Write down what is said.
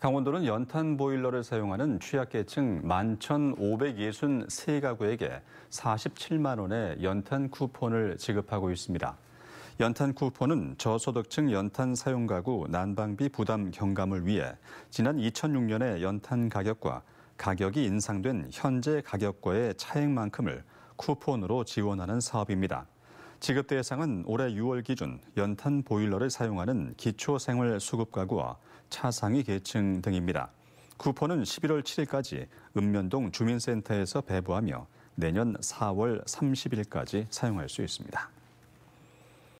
강원도는 연탄 보일러를 사용하는 취약계층 11,563가구에게 47만 원의 연탄 쿠폰을 지급하고 있습니다. 연탄 쿠폰은 저소득층 연탄 사용 가구 난방비 부담 경감을 위해 지난 2 0 0 6년에 연탄 가격과 가격이 인상된 현재 가격과의 차액만큼을 쿠폰으로 지원하는 사업입니다. 지급 대상은 올해 6월 기준 연탄 보일러를 사용하는 기초생활수급가구와 차상위 계층 등입니다. 쿠폰은 11월 7일까지 읍면동 주민센터에서 배부하며 내년 4월 30일까지 사용할 수 있습니다.